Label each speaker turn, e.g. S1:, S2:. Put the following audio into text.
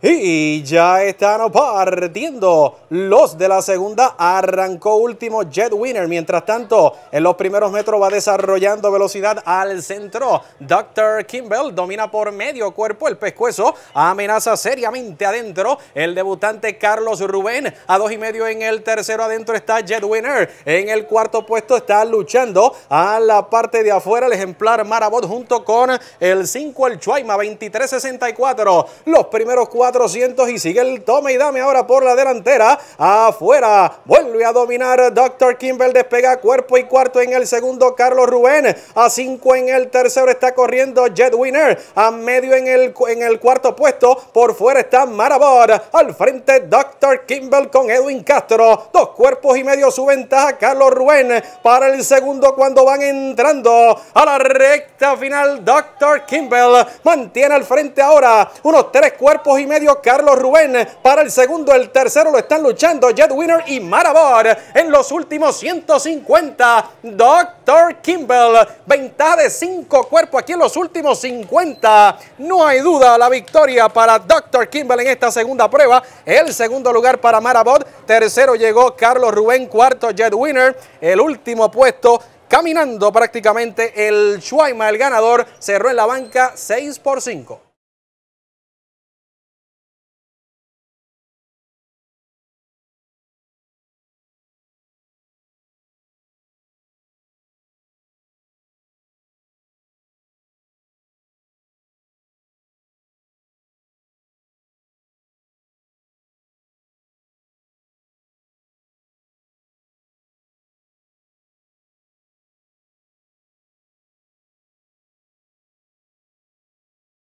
S1: Y ya están partiendo los de la segunda. Arrancó último Jet Winner. Mientras tanto, en los primeros metros va desarrollando velocidad al centro. Dr. Kimbell domina por medio cuerpo el pescuezo. Amenaza seriamente adentro el debutante Carlos Rubén. A dos y medio en el tercero adentro está Jet Winner. En el cuarto puesto está luchando a la parte de afuera el ejemplar Marabot junto con el 5, el Chuaima 2364. Los primeros cuatro y sigue el tome y dame ahora por la delantera. Afuera, vuelve a dominar Dr. Kimball, despega cuerpo y cuarto en el segundo. Carlos Rubén a 5 en el tercero está corriendo Jet Winner. A medio en el, en el cuarto puesto, por fuera está Marabor. Al frente Dr. Kimball con Edwin Castro. Dos cuerpos y medio su ventaja. Carlos Rubén para el segundo cuando van entrando a la recta final. Dr. Kimball mantiene al frente ahora unos tres cuerpos y medio Carlos Rubén. Para el segundo, el tercero lo están luchando Jet Winner y Marabor. En los últimos 150, Doctor Kimball. Ventaja de cinco cuerpos aquí en los últimos 50. No hay duda la victoria para Dr. Kimball en esta segunda prueba. El segundo lugar para Marabot, Tercero llegó Carlos Rubén. Cuarto, Jet Winner. El último puesto caminando prácticamente el Schweima, el ganador, cerró en la banca 6 por 5.